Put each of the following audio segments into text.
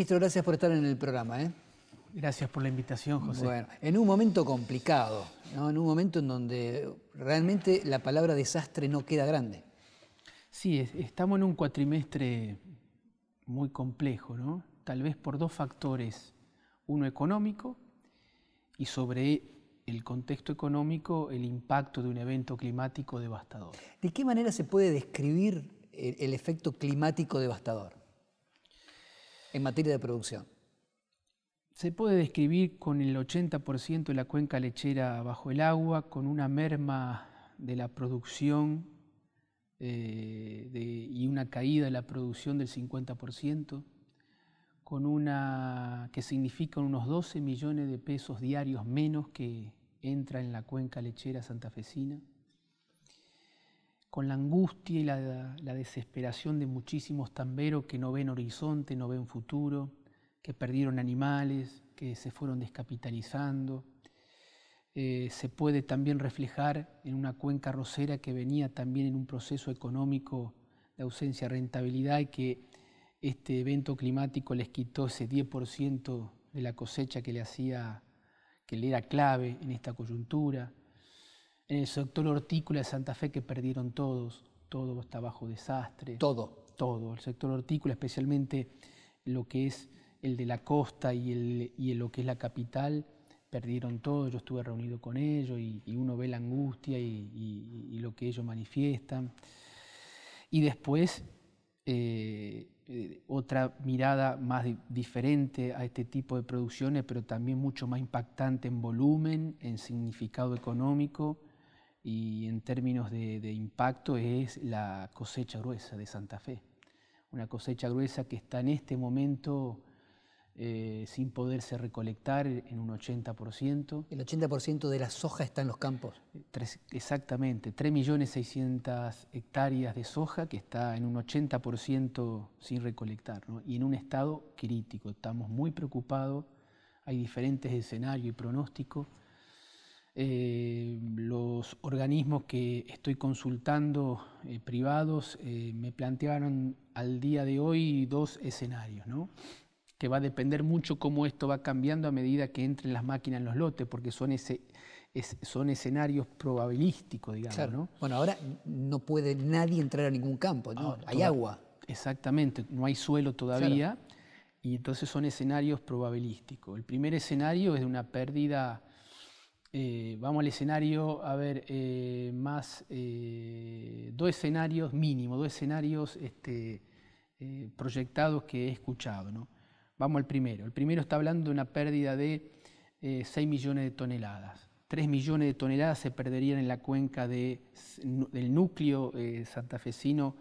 Ministro, gracias por estar en el programa. ¿eh? Gracias por la invitación, José. Bueno, en un momento complicado, en un momento en donde realmente la palabra desastre no queda grande. Sí, estamos en un cuatrimestre muy complejo, Tal vez por dos factores, uno económico y sobre el contexto económico el impacto de un evento climático devastador. ¿De qué manera se puede describir el efecto climático devastador? en materia de producción? Se puede describir con el 80% de la cuenca lechera bajo el agua, con una merma de la producción eh, y una caída de la producción del 50%, con una que significa unos 12 millones de pesos diarios menos que entra en la cuenca lechera santafesina con la angustia y la, desesperación de muchísimos tamberos que no ven horizonte, no ven futuro, que perdieron animales, que se fueron descapitalizando. Eh, se puede también reflejar en una cuenca rosera que venía también en un proceso económico de ausencia de rentabilidad y que este evento climático les quitó ese 10% de la cosecha que le hacía, que le era clave en esta coyuntura en el sector hortícola de Santa Fe que perdieron todos, todo está bajo desastre. Todo. Todo, el sector hortícola, especialmente lo que es el de la costa y, el, lo que es la capital, perdieron todo, yo estuve reunido con ellos y, uno ve la angustia y, lo que ellos manifiestan. Y después, eh, eh, otra mirada más diferente a este tipo de producciones, pero también mucho más impactante en volumen, en significado económico, y en términos de, impacto es la cosecha gruesa de Santa Fe. Una cosecha gruesa que está en este momento eh, sin poderse recolectar en un 80%. El 80% de la soja está en los campos. Tres, exactamente, 3.600.000 hectáreas de soja que está en un 80% sin recolectar y en un estado crítico. Estamos muy preocupados, hay diferentes escenarios y pronósticos eh, los organismos que estoy consultando eh, privados eh, me plantearon al día de hoy dos escenarios, ¿no? que va a depender mucho cómo esto va cambiando a medida que entren las máquinas en los lotes, porque son, ese, son escenarios probabilísticos, digamos. ¿no? Bueno, ahora no puede nadie entrar a ningún campo, ¿no? hay agua. Exactamente, no hay suelo todavía, y entonces son escenarios probabilísticos. El primer escenario es de una pérdida eh, vamos al escenario, a ver, eh, más eh, dos escenarios mínimos, dos escenarios este, proyectados que he escuchado. ¿no? Vamos al primero. El primero está hablando de una pérdida de 6 millones de toneladas. 3 millones de toneladas se perderían en la cuenca del núcleo santafesino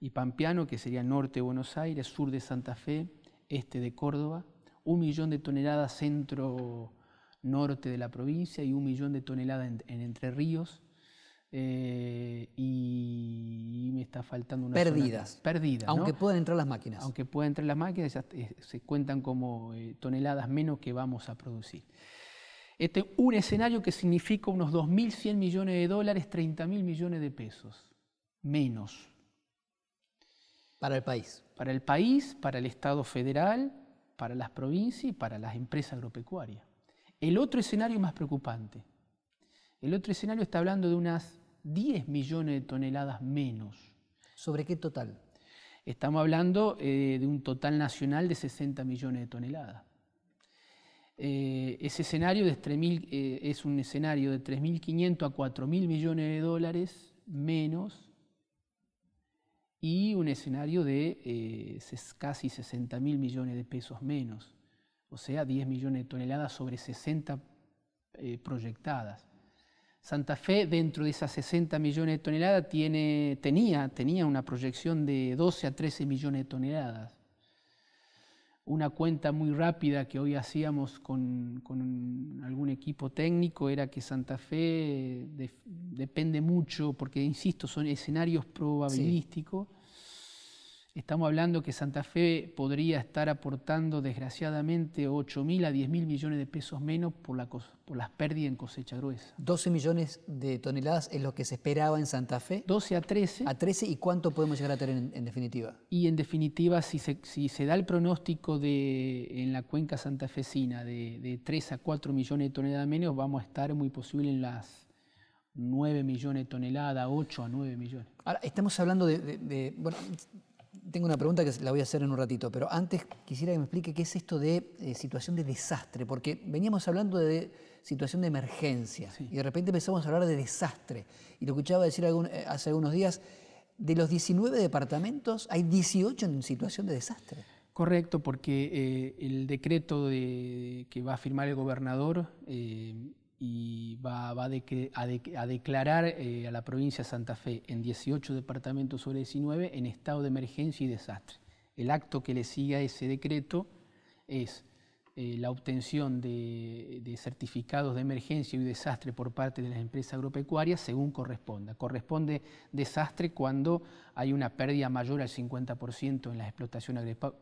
y pampeano, que sería norte de Buenos Aires, sur de Santa Fe, este de Córdoba. Un millón de toneladas centro norte de la provincia y un millón de toneladas en, Entre Ríos. Eh, y, me está faltando una perdidas perdidas aunque puedan entrar las máquinas aunque puedan entrar las máquinas ya eh, se cuentan como eh, toneladas menos que vamos a producir este un escenario que significa unos 2.100 millones de dólares 30.000 millones de pesos menos para el país para el país para el estado federal para las provincias y para las empresas agropecuarias el otro escenario más preocupante. El otro escenario está hablando de unas 10 millones de toneladas menos. ¿Sobre qué total? Estamos hablando eh, de un total nacional de 60 millones de toneladas. Eh, ese escenario de eh, es un escenario de 3.500 a 4.000 millones de dólares menos y un escenario de casi 60.000 millones de pesos menos o sea, 10 millones de toneladas sobre 60 eh, proyectadas. Santa Fe, dentro de esas 60 millones de toneladas, tiene, tenía, tenía una proyección de 12 a 13 millones de toneladas. Una cuenta muy rápida que hoy hacíamos con, algún equipo técnico era que Santa Fe eh, depende mucho, porque insisto, son escenarios probabilísticos. Estamos hablando que Santa Fe podría estar aportando desgraciadamente 8.000 a 10.000 millones de pesos menos por, la por las pérdidas en cosecha gruesa. 12 millones de toneladas es lo que se esperaba en Santa Fe. 12 a 13. A 13 y cuánto podemos llegar a tener en, definitiva. Y en definitiva, si se, si se, da el pronóstico de, en la cuenca santafesina de, de 3 a 4 millones de toneladas menos, vamos a estar muy posible en las 9 millones de toneladas, 8 a 9 millones. Ahora, estamos hablando de, de, tengo una pregunta que la voy a hacer en un ratito, pero antes quisiera que me explique qué es esto de eh, situación de desastre, porque veníamos hablando de situación de emergencia y de repente empezamos a hablar de desastre. Y lo escuchaba decir eh, hace algunos días, de los 19 departamentos hay 18 en situación de desastre. Correcto, porque eh, el decreto que va a firmar el gobernador y va, a, declarar eh, a la provincia de Santa Fe en 18 departamentos sobre 19 en estado de emergencia y desastre. El acto que le sigue a ese decreto es eh, la obtención de, certificados de emergencia y desastre por parte de las empresas agropecuarias según corresponda. Corresponde desastre cuando hay una pérdida mayor al 50% en la explotación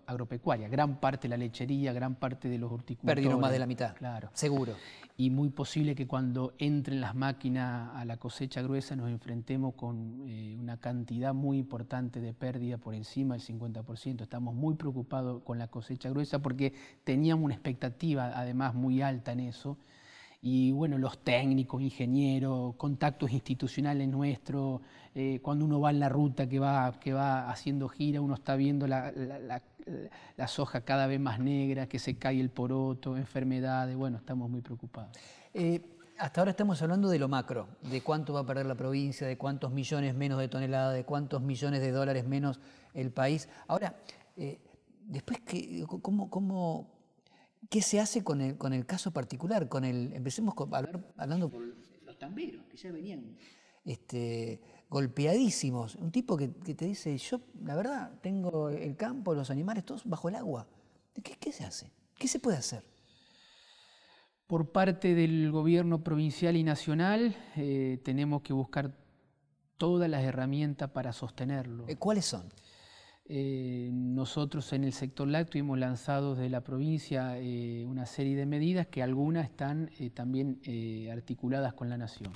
agropecuaria. Gran parte de la lechería, gran parte de los horticultores. Perdieron más de la mitad. Claro. Seguro. Y muy posible que cuando entren las máquinas a la cosecha gruesa nos enfrentemos con eh, una cantidad muy importante de pérdida por encima del 50%. Estamos muy preocupados con la cosecha gruesa porque teníamos una expectativa además muy alta en eso y bueno, los técnicos, ingenieros, contactos institucionales nuestros, eh, cuando uno va en la ruta que va, que va haciendo gira, uno está viendo la, soja cada vez más negra, que se cae el poroto, enfermedades, bueno, estamos muy preocupados. Eh, hasta ahora estamos hablando de lo macro, de cuánto va a perder la provincia, de cuántos millones menos de toneladas, de cuántos millones de dólares menos el país. Ahora, eh, después, que, ¿cómo, cómo ¿Qué se hace con el, caso particular? empecemos hablando por los tamberos, que ya venían este, golpeadísimos. Un tipo que, te dice, yo la verdad tengo el campo, los animales, todos bajo el agua. ¿Qué, se hace? ¿Qué se puede hacer? Por parte del gobierno provincial y nacional eh, tenemos que buscar todas las herramientas para sostenerlo. Eh, ¿Cuáles son? Eh, nosotros en el sector lácteo hemos lanzado desde la provincia eh, una serie de medidas que algunas están eh, también articuladas con la Nación.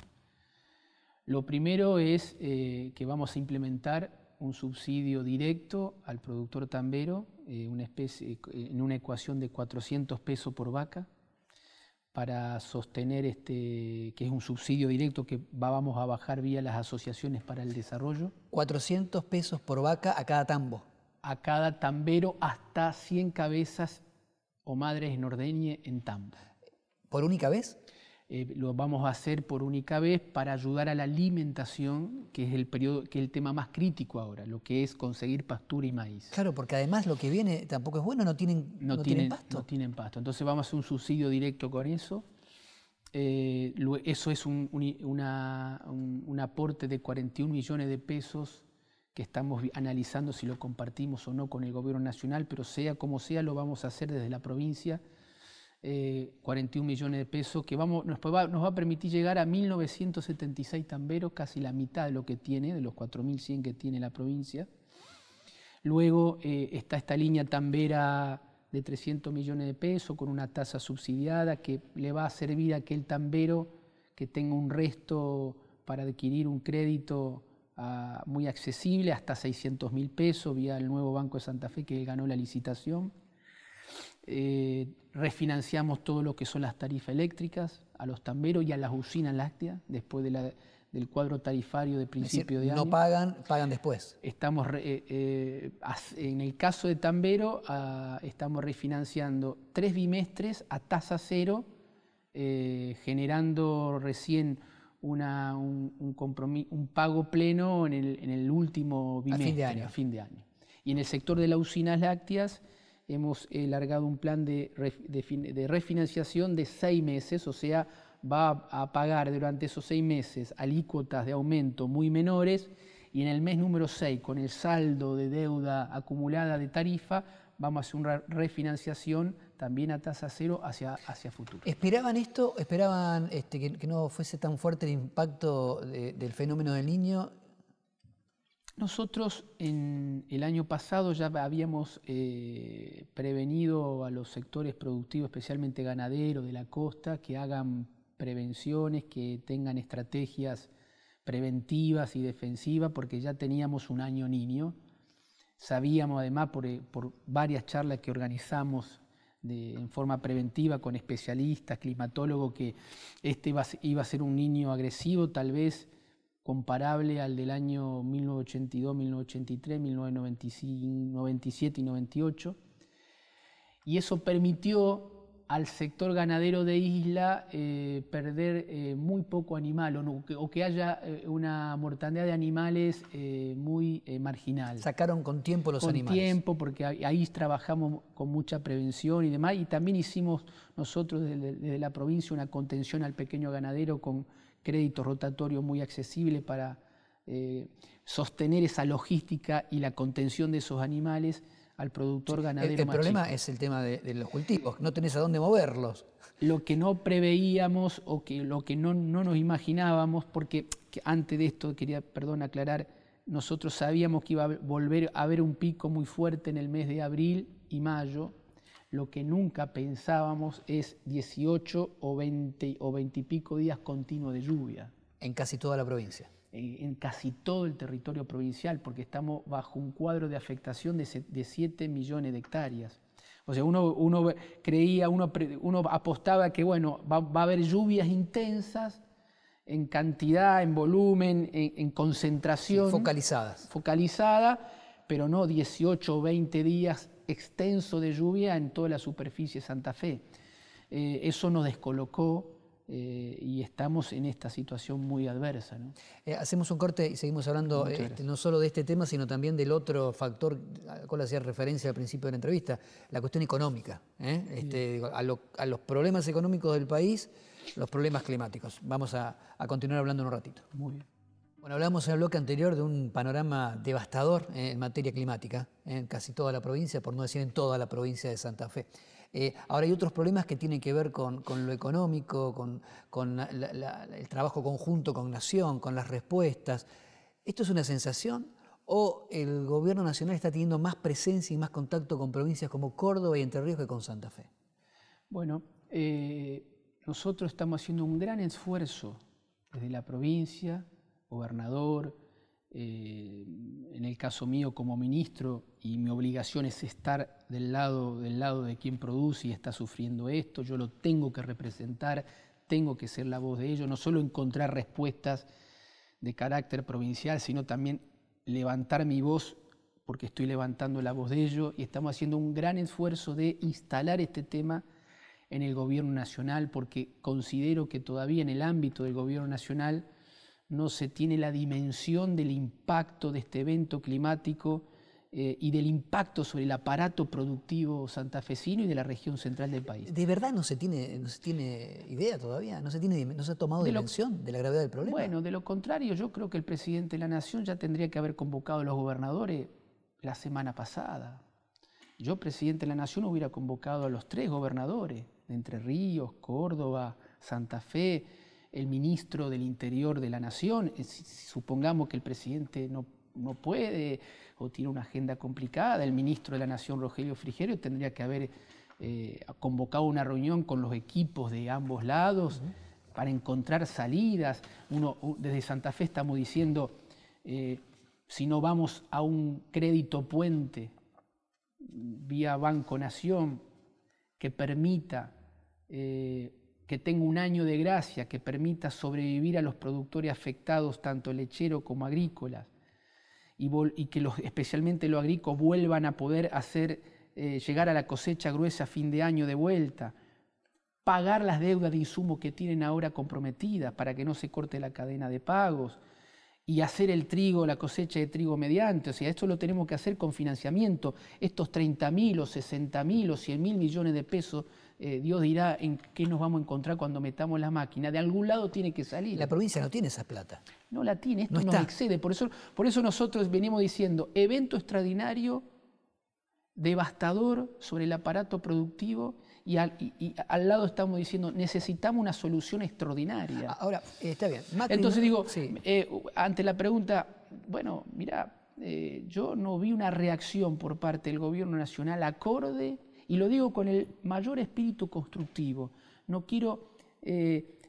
Lo primero es que vamos a implementar un subsidio directo al productor tambero en una ecuación de 400 pesos por vaca para sostener este, que es un subsidio directo que vamos a bajar vía las asociaciones para el desarrollo. 400 pesos por vaca a cada tambo. A cada tambero hasta 100 cabezas o madres en ordeñe en tambo. ¿Por única vez? Eh, lo vamos a hacer por única vez para ayudar a la alimentación, que es el periodo, que el tema más crítico ahora, lo que es conseguir pastura y maíz. Claro, porque además lo que viene tampoco es bueno, no tienen, no, tienen, pasto. No tienen pasto. Entonces vamos a hacer un subsidio directo con eso. Eh, eso es un aporte de 41 millones de pesos que estamos analizando si lo compartimos o no con el gobierno nacional, pero sea como sea, lo vamos a hacer desde la provincia 41 eh, millones de pesos, que vamos, nos, va, a permitir llegar a 1.976 tamberos, casi la mitad de lo que tiene, de los 4.100 que tiene la provincia. Luego eh, está esta línea tambera de 300 millones de pesos con una tasa subsidiada que le va a servir a aquel tambero que tenga un resto para adquirir un crédito ah, muy accesible, hasta 600 mil pesos, vía el nuevo Banco de Santa Fe que ganó la licitación. Eh, refinanciamos todo lo que son las tarifas eléctricas a los tamberos y a las usinas lácteas después de del cuadro tarifario de principio de año. No pagan, pagan después. Estamos eh, eh, en el caso de Tambero ah, estamos refinanciando tres bimestres a tasa cero, eh, generando recién un, un, pago pleno en el, último bimestre, a fin de año. Y en el sector de las usinas lácteas hemos eh, largado un plan de, refinanciación de seis meses, o sea, va a pagar durante esos seis meses alícuotas de aumento muy menores y en el mes número seis, con el saldo de deuda acumulada de tarifa, vamos a hacer una refinanciación también a tasa cero hacia, hacia futuro. ¿Esperaban esto? ¿Esperaban este, que, no fuese tan fuerte el impacto del fenómeno del niño nosotros en el año pasado ya habíamos eh, prevenido a los sectores productivos, especialmente ganaderos de la costa, que hagan prevenciones, que tengan estrategias preventivas y defensivas, porque ya teníamos un año niño. Sabíamos además por, eh, varias charlas que organizamos en forma preventiva con especialistas, climatólogos, que este iba a ser un niño agresivo, tal vez comparable al del año 1982, 1983, 1997 y 98. Y eso permitió al sector ganadero de isla eh, perder eh, muy poco animal o, que, haya eh, una mortandad de animales muy marginal. Sacaron con tiempo los animales. Con tiempo, porque ahí trabajamos con mucha prevención y demás. Y también hicimos nosotros desde la provincia una contención al pequeño ganadero con crédito rotatorio muy accesible para eh, sostener esa logística y la contención de esos animales al productor ganadero. El, el problema es el tema de, los cultivos, no tenés a dónde moverlos. Lo que no preveíamos o que lo que no, no nos imaginábamos, porque antes de esto quería, perdón, aclarar, nosotros sabíamos que iba a volver a haber un pico muy fuerte en el mes de abril y mayo, lo que nunca pensábamos es 18 o 20 o 20 y pico días continuos de lluvia. En casi toda la provincia. En, casi todo el territorio provincial, porque estamos bajo un cuadro de afectación de, 7 millones de hectáreas. O sea, uno, creía, uno, apostaba que, bueno, va, a haber lluvias intensas en cantidad, en volumen, en, concentración. Focalizadas. focalizadas. Focalizada, pero no 18 o 20 días extenso de lluvia en toda la superficie de Santa Fe. Eh, eso nos descolocó eh, y estamos en esta situación muy adversa. Eh, hacemos un corte y seguimos hablando este, no solo de este tema, sino también del otro factor al cual hacía referencia al principio de la entrevista, la cuestión económica, este, a, los problemas económicos del país, los problemas climáticos. Vamos a, a continuar hablando en un ratito. Muy bien. Bueno, hablamos en el bloque anterior de un panorama devastador eh, en materia climática, en casi toda la provincia, por no decir en toda la provincia de Santa Fe. Eh, ahora hay otros problemas que tienen que ver con, lo económico, con, el trabajo conjunto con Nación, con las respuestas. ¿Esto es una sensación o el gobierno nacional está teniendo más presencia y más contacto con provincias como Córdoba y Entre Ríos que con Santa Fe? Bueno, eh, nosotros estamos haciendo un gran esfuerzo desde la provincia, gobernador, eh, en el caso mío como ministro, y mi obligación es estar del lado, del lado de quien produce y está sufriendo esto, yo lo tengo que representar, tengo que ser la voz de ellos, no solo encontrar respuestas de carácter provincial, sino también levantar mi voz porque estoy levantando la voz de ellos y estamos haciendo un gran esfuerzo de instalar este tema en el gobierno nacional porque considero que todavía en el ámbito del gobierno nacional no se tiene la dimensión del impacto de este evento climático eh, y del impacto sobre el aparato productivo santafesino y de la región central del país. De verdad no se tiene, idea todavía, no se, ha tomado de dimensión de la gravedad del problema. Bueno, de lo contrario, yo creo que el presidente de la Nación ya tendría que haber convocado a los gobernadores la semana pasada. Yo, presidente de la Nación, hubiera convocado a los tres gobernadores de Entre Ríos, Córdoba, Santa Fe, el ministro del Interior de la Nación, eh, supongamos que el presidente no, puede o tiene una agenda complicada, el ministro de la Nación, Rogelio Frigerio, tendría que haber eh, convocado una reunión con los equipos de ambos lados para encontrar salidas. Uno desde Santa Fe estamos diciendo, eh, si no vamos a un crédito puente vía Banco Nación que permita que tenga un año de gracia que permita sobrevivir a los productores afectados, tanto lechero como agrícolas, y, que especialmente los agrícolas vuelvan a poder hacer eh, llegar a la cosecha gruesa a fin de año de vuelta, pagar las deudas de insumo que tienen ahora comprometidas para que no se corte la cadena de pagos, y hacer el trigo, la cosecha de trigo mediante. O sea, esto lo tenemos que hacer con financiamiento. Estos mil o mil o mil millones de pesos, eh, Dios dirá en qué nos vamos a encontrar cuando metamos la máquina. De algún lado tiene que salir. La provincia no tiene esa plata. No la tiene, esto no excede. Por eso, por eso nosotros venimos diciendo, evento extraordinario, devastador sobre el aparato productivo y al, lado estamos diciendo necesitamos una solución extraordinaria. Ah, ahora, eh, está bien. Entonces digo, eh, ante la pregunta, bueno, mira, eh, yo no vi una reacción por parte del gobierno nacional acorde, y lo digo con el mayor espíritu constructivo. No quiero,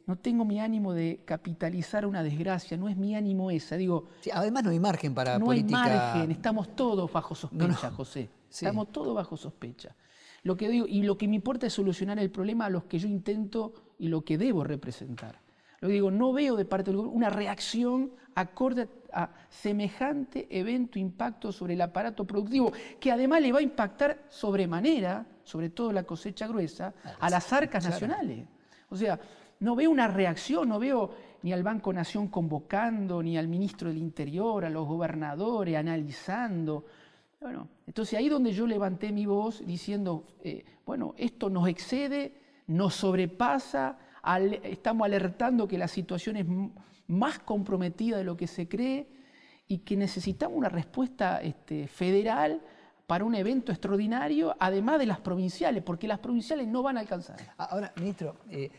no tengo mi ánimo de capitalizar una desgracia, no es mi ánimo esa. Digo, además no hay margen para política. No hay margen, estamos todos bajo sospecha, José. Estamos todos bajo sospecha que y lo que me importa es solucionar el problema a los que yo intento y lo que debo representar. Lo digo, no veo de parte del gobierno una reacción acorde a semejante evento impacto sobre el aparato productivo, que además le va a impactar sobremanera, sobre todo la cosecha gruesa, a las arcas nacionales. O sea, no veo una reacción, no veo ni al Banco Nación convocando, ni al ministro del Interior, a los gobernadores analizando. Bueno, entonces ahí donde yo levanté mi voz diciendo, eh, bueno, esto nos excede, nos sobrepasa, estamos alertando que la situación es más comprometida de lo que se cree y que necesitamos una respuesta este, federal para un evento extraordinario, además de las provinciales, porque las provinciales no van a alcanzar. Ah, ahora, ministro, eh,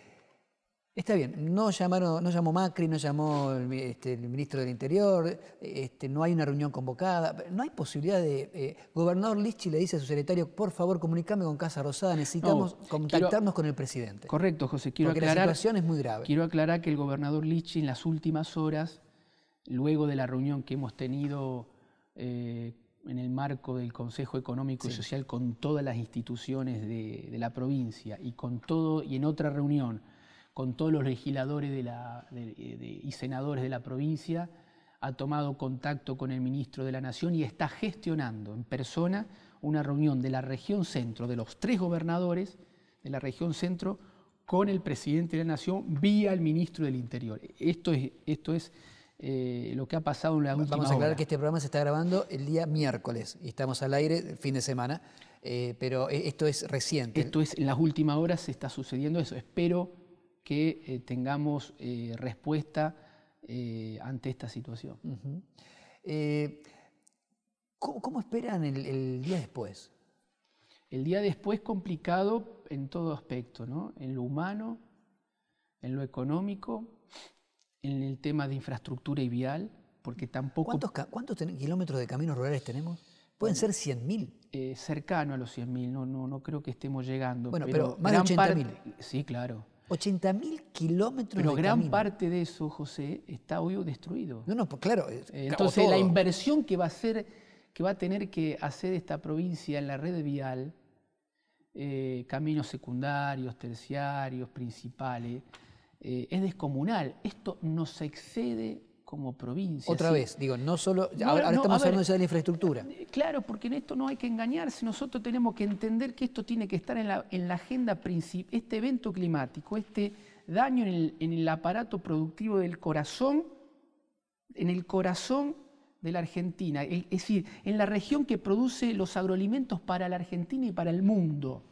Está bien, no, llamó Macri, no llamó el, este, ministro del Interior, este, no hay una reunión convocada, no hay posibilidad de... Eh, gobernador Lichi le dice a su secretario, por favor, comunícame con Casa Rosada, necesitamos contactarnos con el presidente. Correcto, José, quiero aclarar... la situación es muy grave. Quiero aclarar que el gobernador Lichi en las últimas horas, luego de la reunión que hemos tenido eh, en el marco del Consejo Económico y Social con todas las instituciones de, de la provincia y con todo, y en otra reunión con todos los legisladores y senadores de la provincia, ha tomado contacto con el ministro de la Nación y está gestionando en persona una reunión de la región centro, de los tres gobernadores de la región centro, con el presidente de la Nación vía el ministro del Interior. Esto es, esto es eh, lo que ha pasado en la última Vamos a aclarar que este programa se está grabando el día miércoles y estamos al aire fin de semana, eh, pero eh, esto es reciente. Esto es, en las últimas horas se está sucediendo eso. Espero que eh, tengamos eh, respuesta eh, ante esta situación. ¿cómo, esperan el, día después? El día después complicado en todo aspecto, ¿no? en lo humano, en lo económico, en el tema de infraestructura y vial, porque tampoco... ¿Cuántos, kilómetros de caminos rurales tenemos? Pueden ser 100.000. cercano a los 100.000, no, no, creo que estemos llegando. Bueno, pero, pero más de 80.000. Sí, claro. 80.000 kilómetros Pero gran parte de eso, José, está hoy destruido. No, no, pues claro. Eh, eh, entonces, la inversión que va, a hacer, que va a tener que hacer esta provincia en la red vial, eh, caminos secundarios, terciarios, principales, es descomunal. Esto nos excede como provincia. Otra vez, digo, no solo. ahora, estamos hablando de la infraestructura. Eh, claro, porque en esto no hay que engañarse. Nosotros tenemos que entender que esto tiene que estar en la, agenda principal. Este evento climático, este daño en el, aparato productivo del corazón, en el corazón de la Argentina, es decir, en la región que produce los agroalimentos para la Argentina y para el mundo.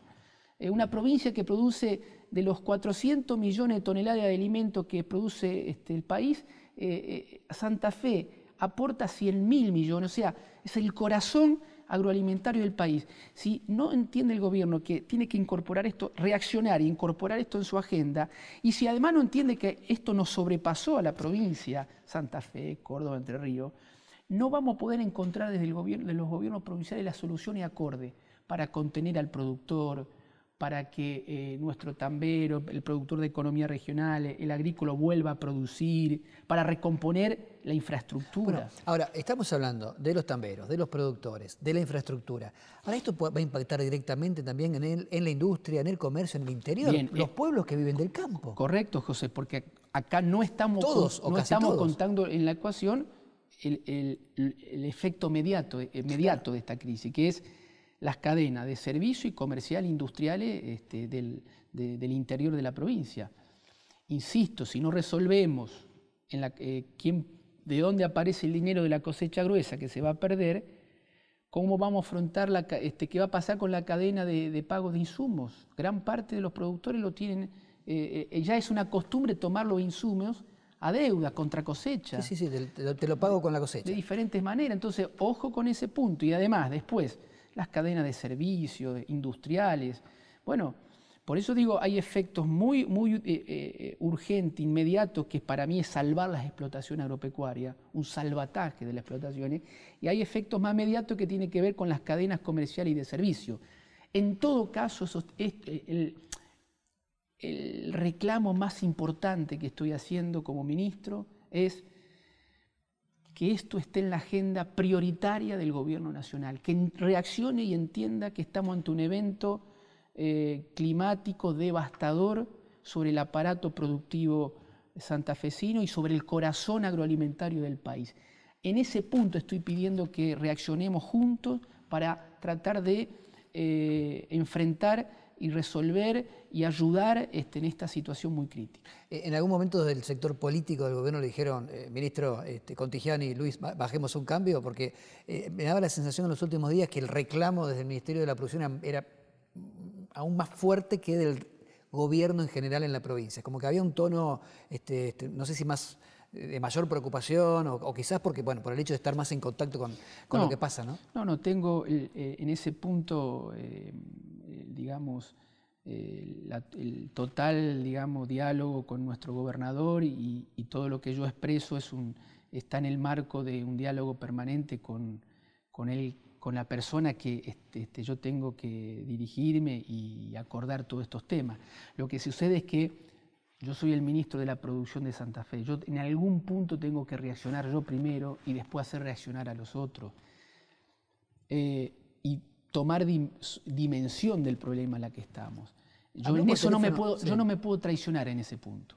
Eh, una provincia que produce de los 400 millones de toneladas de alimentos que produce este, el país, eh, eh, Santa Fe aporta 100 mil millones, o sea, es el corazón agroalimentario del país. Si no entiende el gobierno que tiene que incorporar esto, reaccionar e incorporar esto en su agenda, y si además no entiende que esto nos sobrepasó a la provincia, Santa Fe, Córdoba, Entre Ríos, no vamos a poder encontrar desde el gobierno, de los gobiernos provinciales la solución y acorde para contener al productor, para que eh, nuestro tambero, el productor de economía regional, el agrícola vuelva a producir, para recomponer la infraestructura. ahora, estamos hablando de los tamberos, de los productores, de la infraestructura. Ahora, esto va a impactar directamente también en, en la industria, en el comercio, en el interior, los eh, pueblos que viven del campo. Correcto, José, porque acá no estamos, estamos contando en la ecuación el, efecto inmediato eh, de esta crisis, que es las cadenas de servicio y comercial industriales este, del, interior de la provincia. Insisto, si no resolvemos eh, de dónde aparece el dinero de la cosecha gruesa que se va a perder, cómo vamos a afrontar este, qué va a pasar con la cadena de, pagos de insumos. Gran parte de los productores lo tienen, eh, eh, ya es una costumbre tomar los insumos a deuda, contra cosecha. Sí, sí, te lo pago con la cosecha. De diferentes maneras, entonces ojo con ese punto y además después las cadenas de servicios industriales. Bueno, por eso digo, hay efectos muy, muy eh, eh, urgentes, inmediatos, que para mí es salvar las explotaciones agropecuarias, un salvataje de las explotaciones, y hay efectos más inmediatos que tienen que ver con las cadenas comerciales y de servicio. En todo caso, eh, el reclamo más importante que estoy haciendo como ministro es que esto esté en la agenda prioritaria del gobierno nacional, que reaccione y entienda que estamos ante un evento eh, climático devastador sobre el aparato productivo santafesino y sobre el corazón agroalimentario del país. En ese punto estoy pidiendo que reaccionemos juntos para tratar de eh, enfrentar y resolver y ayudar este, en esta situación muy crítica. Eh, en algún momento desde el sector político del gobierno le dijeron, eh, ministro este, y Luis, bajemos un cambio, porque eh, me daba la sensación en los últimos días que el reclamo desde el Ministerio de la Producción era aún más fuerte que del gobierno en general en la provincia. Como que había un tono, este, este, no sé si más de mayor preocupación o, quizás porque, bueno, por el hecho de estar más en contacto con, con lo que pasa, ¿no? No, no, tengo eh, eh, en ese punto, eh, digamos, el total, digamos, diálogo con nuestro gobernador y, y, todo lo que yo expreso es un, está en el marco de un diálogo permanente con, con él, con la persona que este, este, yo tengo que dirigirme y acordar todos estos temas. Lo que sucede es que yo soy el ministro de la producción de Santa Fe. Yo en algún punto tengo que reaccionar yo primero y después hacer reaccionar a los otros. Eh, y tomar dimensión del problema en la que estamos. Yo eso no me puedo, yo no me puedo traicionar en ese punto.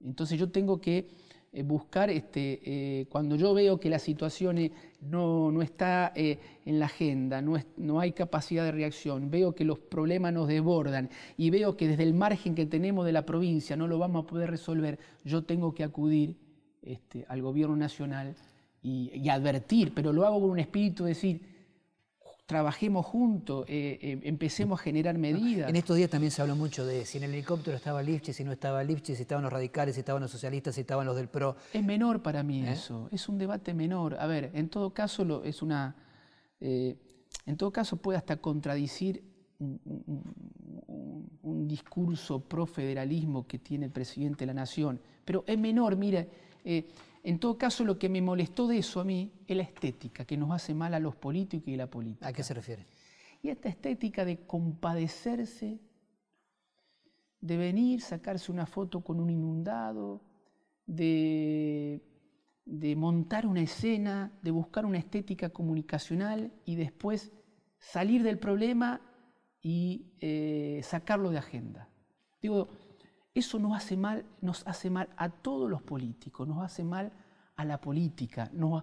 Entonces yo tengo que eh, buscar, este, eh, cuando yo veo que la situación eh, no, está en la agenda, no, no hay capacidad de reacción, veo que los problemas nos desbordan y veo que desde el margen que tenemos de la provincia no lo vamos a poder resolver, yo tengo que acudir este, al gobierno nacional y, y, advertir, pero lo hago con un espíritu de decir, trabajemos juntos, eh, em, empecemos a generar medidas. En estos días también se habló mucho de si en el helicóptero estaba Lipschitz si no estaba Lipschitz, si estaban los radicales, si estaban los socialistas, si estaban los del PRO. Es menor para mí ¿Eh? eso, es un debate menor. A ver, en todo caso es una... Eh, en todo caso puede hasta contradicir un, discurso pro-federalismo que tiene el presidente de la Nación, pero es menor, mire... En todo caso, lo que me molestó de eso a mí es la estética que nos hace mal a los políticos y la política. ¿A qué se refiere? Y esta estética de compadecerse, de venir, sacarse una foto con un inundado, de, montar una escena, de buscar una estética comunicacional y después salir del problema y eh, sacarlo de agenda. Digo, eso nos hace mal, nos hace mal a todos los políticos, nos hace mal a la política, nos,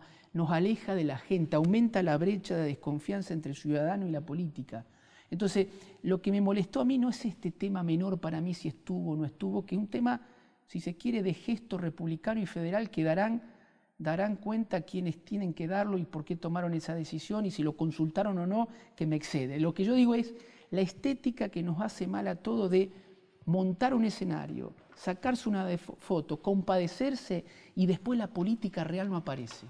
aleja de la gente, aumenta la brecha de desconfianza entre el ciudadano y la política. Entonces, lo que me molestó a mí no es este tema menor para mí si estuvo o no estuvo, que un tema, si se quiere, de gesto republicano y federal que darán, darán cuenta quienes tienen que darlo y por qué tomaron esa decisión y si lo consultaron o no, que me excede. Lo que yo digo es la estética que nos hace mal a todo de montar un escenario, sacarse una foto, compadecerse y después la política real no aparece.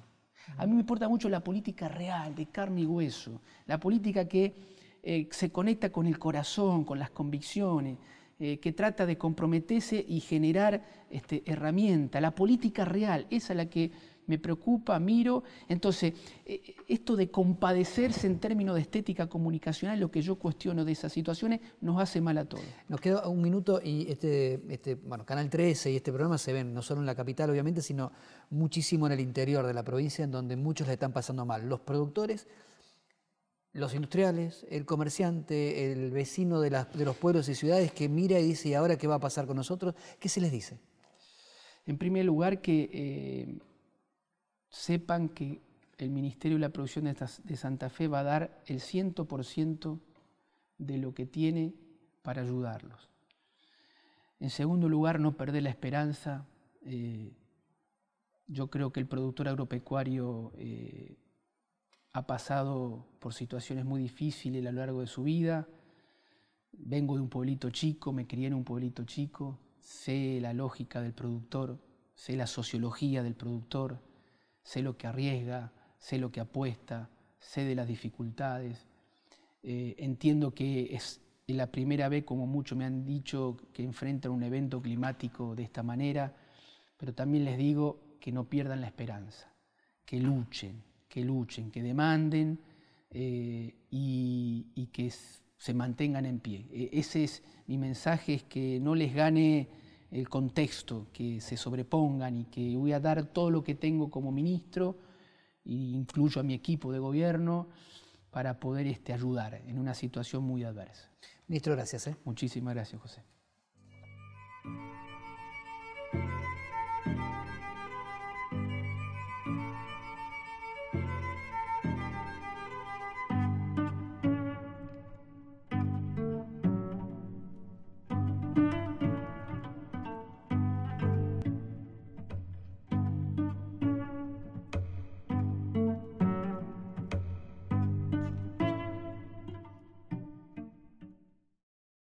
A mí me importa mucho la política real, de carne y hueso, la política que eh, se conecta con el corazón, con las convicciones, eh, que trata de comprometerse y generar este, herramienta. La política real, esa es la que me preocupa, miro. Entonces, eh, esto de compadecerse en términos de estética comunicacional, lo que yo cuestiono de esas situaciones, nos hace mal a todos. Nos queda un minuto y este, este, bueno, Canal 13 y este programa se ven no solo en la capital, obviamente, sino muchísimo en el interior de la provincia, en donde muchos le están pasando mal. Los productores los industriales, el comerciante, el vecino de, los pueblos y ciudades que mira y dice, ¿y ahora qué va a pasar con nosotros? ¿Qué se les dice? En primer lugar, que eh, sepan que el Ministerio de la Producción de Santa Fe va a dar el 100% de lo que tiene para ayudarlos. En segundo lugar, no perder la esperanza. Eh, yo creo que el productor agropecuario eh, ha pasado por situaciones muy difíciles a lo largo de su vida. Vengo de un pueblito chico, me crié en un pueblito chico, sé la lógica del productor, sé la sociología del productor, sé lo que arriesga, sé lo que apuesta, sé de las dificultades. Eh, entiendo que es la primera vez, como mucho me han dicho, que enfrentan un evento climático de esta manera, pero también les digo que no pierdan la esperanza, que luchen, que luchen, que demanden eh, y, y, que se mantengan en pie. E, ese es mi mensaje, es que no les gane el contexto, que se sobrepongan y que voy a dar todo lo que tengo como ministro, e incluyo a mi equipo de gobierno, para poder este, ayudar en una situación muy adversa. Ministro, gracias. ¿eh? Muchísimas gracias, José.